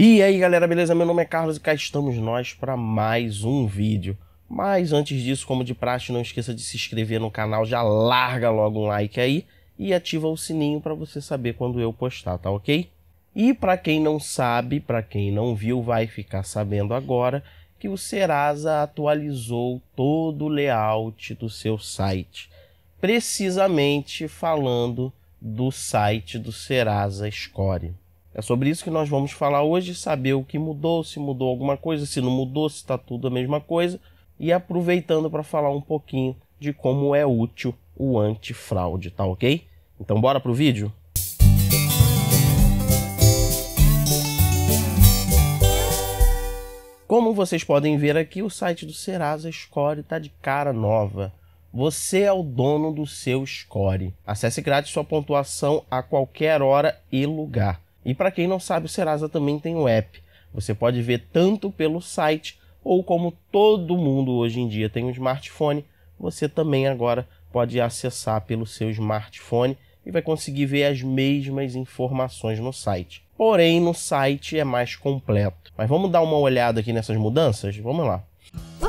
E aí galera, beleza? Meu nome é Carlos e cá estamos nós para mais um vídeo. Mas antes disso, como de praxe, não esqueça de se inscrever no canal, já larga logo um like aí e ativa o sininho para você saber quando eu postar, tá ok? E para quem não sabe, para quem não viu, vai ficar sabendo agora que o Serasa atualizou todo o layout do seu site, precisamente falando do site do Serasa Score. É sobre isso que nós vamos falar hoje, saber o que mudou, se mudou alguma coisa, se não mudou, se está tudo a mesma coisa, e aproveitando para falar um pouquinho de como é útil o antifraude, tá ok? Então bora pro vídeo? Como vocês podem ver aqui, o site do Serasa Score está de cara nova. Você é o dono do seu score. Acesse grátis sua pontuação a qualquer hora e lugar. E para quem não sabe, o Serasa também tem o um app. Você pode ver tanto pelo site ou como todo mundo hoje em dia tem um smartphone, você também agora pode acessar pelo seu smartphone e vai conseguir ver as mesmas informações no site. Porém, no site é mais completo. Mas vamos dar uma olhada aqui nessas mudanças? Vamos lá.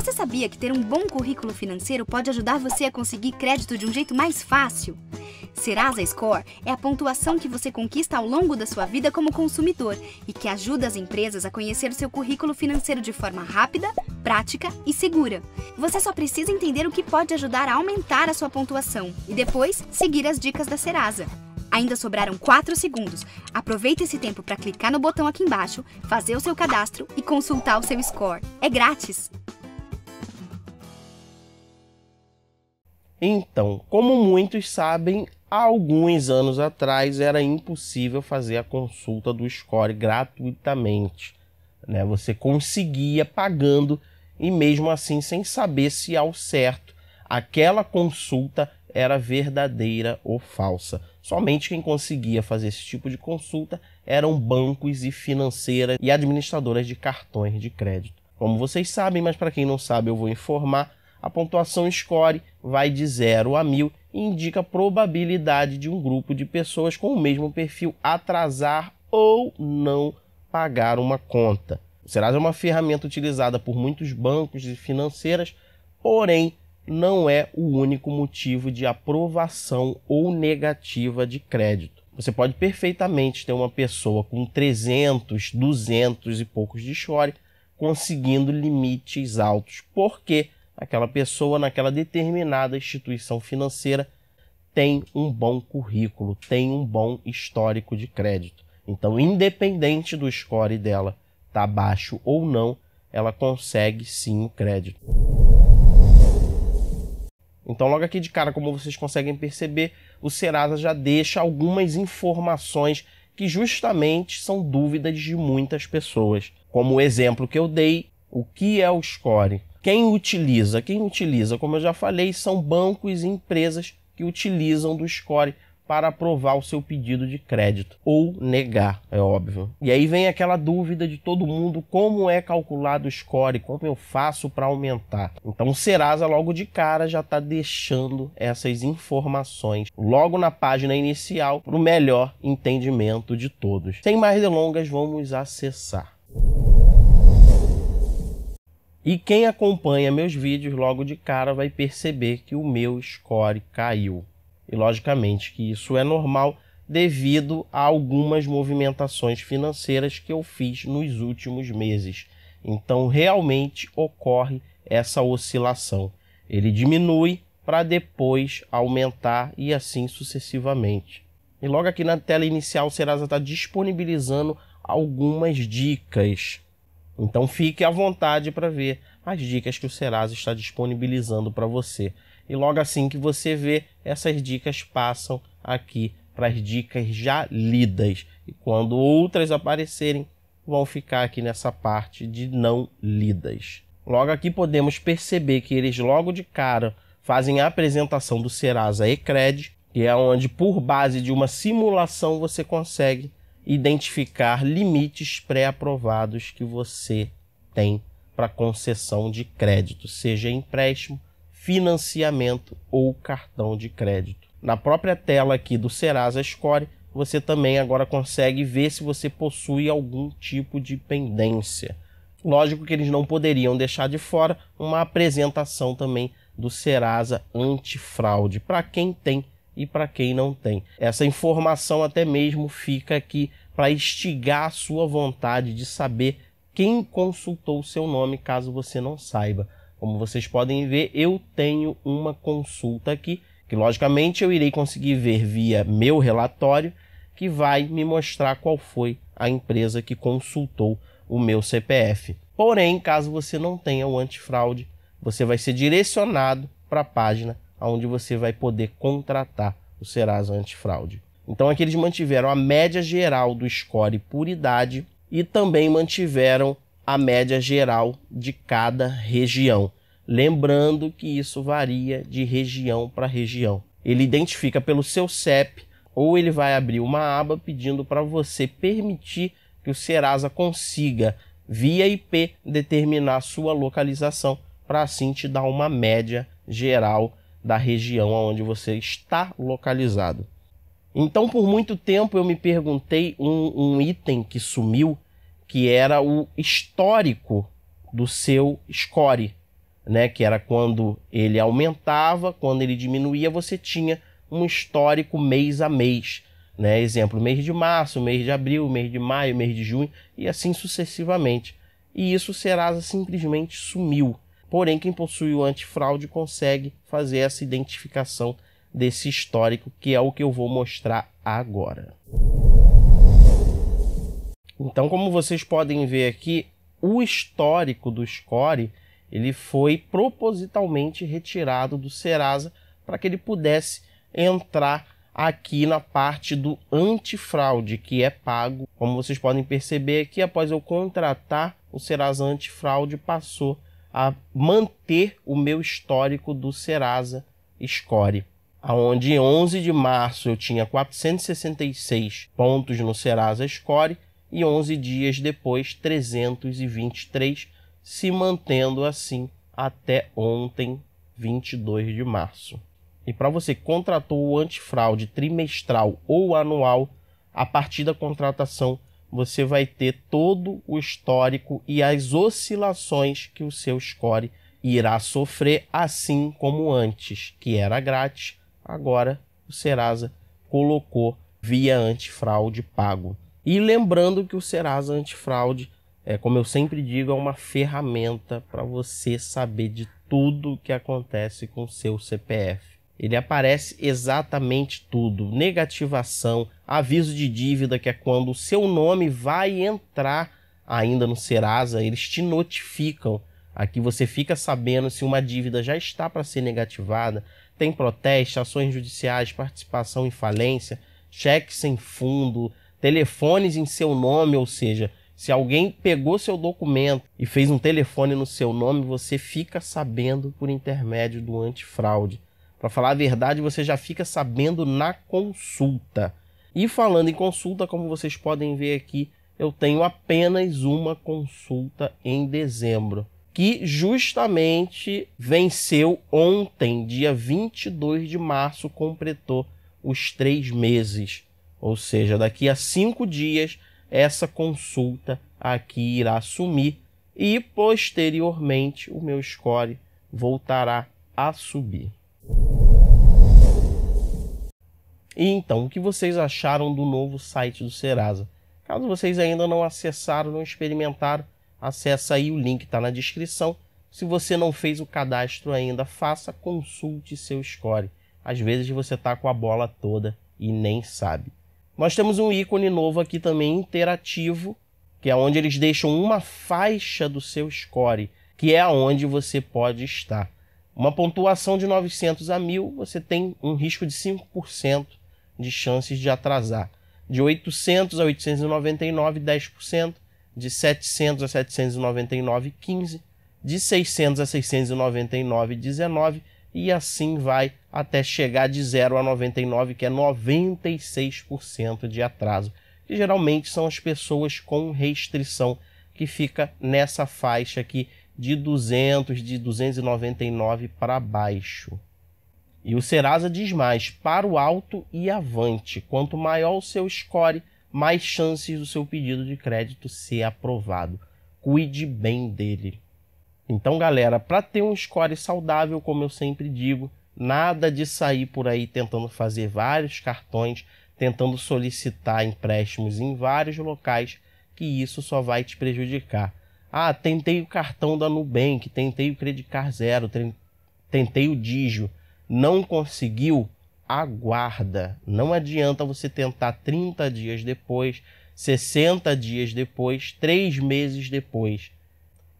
Você sabia que ter um bom currículo financeiro pode ajudar você a conseguir crédito de um jeito mais fácil? Serasa Score é a pontuação que você conquista ao longo da sua vida como consumidor e que ajuda as empresas a conhecer o seu currículo financeiro de forma rápida, prática e segura. Você só precisa entender o que pode ajudar a aumentar a sua pontuação e depois seguir as dicas da Serasa. Ainda sobraram 4 segundos. Aproveite esse tempo para clicar no botão aqui embaixo, fazer o seu cadastro e consultar o seu score. É grátis! Então, como muitos sabem, há alguns anos atrás era impossível fazer a consulta do score gratuitamente. Né? Você conseguia pagando e mesmo assim sem saber se ao certo aquela consulta era verdadeira ou falsa. Somente quem conseguia fazer esse tipo de consulta eram bancos e financeiras e administradoras de cartões de crédito. Como vocês sabem, mas para quem não sabe, eu vou informar a pontuação score vai de 0 a 1000 e indica a probabilidade de um grupo de pessoas com o mesmo perfil atrasar ou não pagar uma conta. O Serasa é uma ferramenta utilizada por muitos bancos e financeiras, porém não é o único motivo de aprovação ou negativa de crédito. Você pode perfeitamente ter uma pessoa com 300, 200 e poucos de score conseguindo limites altos, porque aquela pessoa naquela determinada instituição financeira tem um bom currículo, tem um bom histórico de crédito. Então, independente do score dela tá baixo ou não, ela consegue sim o crédito. Então, logo aqui de cara, como vocês conseguem perceber, o Serasa já deixa algumas informações que justamente são dúvidas de muitas pessoas. Como o exemplo que eu dei, o que é o score? Quem utiliza? Quem utiliza, como eu já falei, são bancos e empresas que utilizam do score para aprovar o seu pedido de crédito ou negar, é óbvio. E aí vem aquela dúvida de todo mundo: como é calculado o score? Como eu faço para aumentar? Então o Serasa, logo de cara, já está deixando essas informações logo na página inicial para o melhor entendimento de todos. Sem mais delongas, vamos acessar. E quem acompanha meus vídeos logo de cara vai perceber que o meu score caiu. E logicamente que isso é normal devido a algumas movimentações financeiras que eu fiz nos últimos meses. Então realmente ocorre essa oscilação. Ele diminui para depois aumentar e assim sucessivamente. E logo aqui na tela inicial, o Serasa está disponibilizando algumas dicas então fique à vontade para ver as dicas que o Serasa está disponibilizando para você. E logo assim que você vê, essas dicas passam aqui para as dicas já lidas. E quando outras aparecerem, vão ficar aqui nessa parte de não lidas. Logo aqui podemos perceber que eles logo de cara fazem a apresentação do Serasa Ecred, que é onde por base de uma simulação você consegue identificar limites pré-aprovados que você tem para concessão de crédito, seja empréstimo, financiamento ou cartão de crédito. Na própria tela aqui do Serasa Score, você também agora consegue ver se você possui algum tipo de pendência. Lógico que eles não poderiam deixar de fora uma apresentação também do Serasa antifraude para quem tem e para quem não tem. Essa informação até mesmo fica aqui para instigar a sua vontade de saber quem consultou o seu nome, caso você não saiba. Como vocês podem ver, eu tenho uma consulta aqui, que logicamente eu irei conseguir ver via meu relatório, que vai me mostrar qual foi a empresa que consultou o meu CPF. Porém, caso você não tenha o antifraude, você vai ser direcionado para a página onde você vai poder contratar o Serasa Antifraude. Então aqui eles mantiveram a média geral do score por idade e também mantiveram a média geral de cada região. Lembrando que isso varia de região para região. Ele identifica pelo seu CEP ou ele vai abrir uma aba pedindo para você permitir que o Serasa consiga, via IP, determinar sua localização para assim te dar uma média geral da região onde você está localizado. Então, por muito tempo, eu me perguntei um, um item que sumiu, que era o histórico do seu score, né? Que era quando ele aumentava, quando ele diminuía, você tinha um histórico mês a mês, né? Exemplo, mês de março, mês de abril, mês de maio, mês de junho e assim sucessivamente. E isso Serasa simplesmente sumiu. Porém, quem possui o antifraude consegue fazer essa identificação desse histórico, que é o que eu vou mostrar agora. Então, como vocês podem ver aqui, o histórico do Score ele foi propositalmente retirado do Serasa para que ele pudesse entrar aqui na parte do antifraude, que é pago. Como vocês podem perceber aqui, após eu contratar, o Serasa Antifraude passou a manter o meu histórico do Serasa Score, aonde 11 de março eu tinha 466 pontos no Serasa Score e 11 dias depois 323, se mantendo assim até ontem, 22 de março. E para você que contratou o antifraude trimestral ou anual, a partir da contratação você vai ter todo o histórico e as oscilações que o seu score irá sofrer, assim como antes, que era grátis, agora o Serasa colocou via antifraude pago. E lembrando que o Serasa Antifraude, é, como eu sempre digo, é uma ferramenta para você saber de tudo o que acontece com seu CPF ele aparece exatamente tudo: negativação, aviso de dívida, que é quando o seu nome vai entrar ainda no Serasa, eles te notificam. Aqui você fica sabendo se uma dívida já está para ser negativada, tem protesto, ações judiciais, participação em falência, cheque sem fundo, telefones em seu nome, ou seja, se alguém pegou seu documento e fez um telefone no seu nome, você fica sabendo por intermédio do antifraude. Para falar a verdade, você já fica sabendo na consulta. E falando em consulta, como vocês podem ver aqui, eu tenho apenas uma consulta em dezembro, que justamente venceu ontem, dia 22 de março, completou os três meses. Ou seja, daqui a cinco dias, essa consulta aqui irá sumir e posteriormente o meu score voltará a subir. E então, o que vocês acharam do novo site do Serasa? Caso vocês ainda não acessaram, não experimentaram, acessa aí o link está na descrição. Se você não fez o cadastro ainda, faça, consulte seu score. Às vezes você está com a bola toda e nem sabe. Nós temos um ícone novo aqui também interativo, que é onde eles deixam uma faixa do seu score, que é aonde você pode estar. Uma pontuação de 900 a 1000, você tem um risco de 5% de chances de atrasar. De 800 a 899, 10%. De 700 a 799, 15%. De 600 a 699, 19%. E assim vai até chegar de 0 a 99, que é 96% de atraso. Que geralmente são as pessoas com restrição, que fica nessa faixa aqui de 200, de 299 para baixo. E o Serasa diz mais: para o alto e avante. Quanto maior o seu score, mais chances do seu pedido de crédito ser aprovado. Cuide bem dele. Então, galera, para ter um score saudável, como eu sempre digo, nada de sair por aí tentando fazer vários cartões, tentando solicitar empréstimos em vários locais, que isso só vai te prejudicar. Ah, tentei o cartão da Nubank, tentei o Credit Zero, tentei o Digio não conseguiu, aguarda. Não adianta você tentar 30 dias depois, 60 dias depois, 3 meses depois.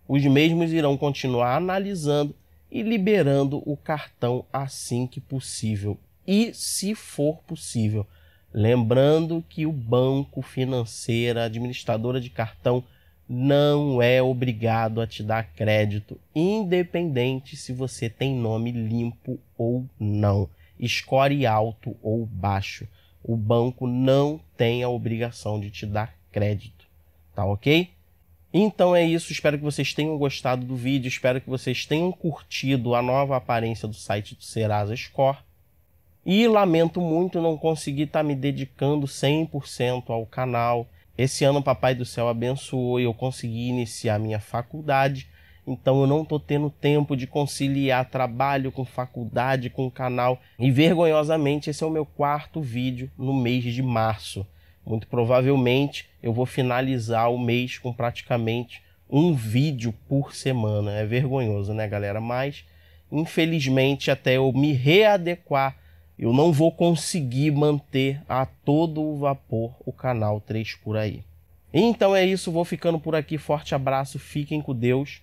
Os mesmos irão continuar analisando e liberando o cartão assim que possível e se for possível. Lembrando que o banco financeira, administradora de cartão, não é obrigado a te dar crédito, independente se você tem nome limpo ou não, score alto ou baixo. O banco não tem a obrigação de te dar crédito, tá ok? Então é isso, espero que vocês tenham gostado do vídeo, espero que vocês tenham curtido a nova aparência do site do Serasa Score. E lamento muito não conseguir estar tá me dedicando 100% ao canal. Esse ano o Papai do Céu abençoou e eu consegui iniciar minha faculdade. Então eu não estou tendo tempo de conciliar trabalho com faculdade, com canal. E vergonhosamente, esse é o meu quarto vídeo no mês de março. Muito provavelmente eu vou finalizar o mês com praticamente um vídeo por semana. É vergonhoso, né, galera? Mas infelizmente, até eu me readequar, eu não vou conseguir manter a todo o vapor o canal 3 por aí. Então é isso, vou ficando por aqui. Forte abraço, fiquem com Deus.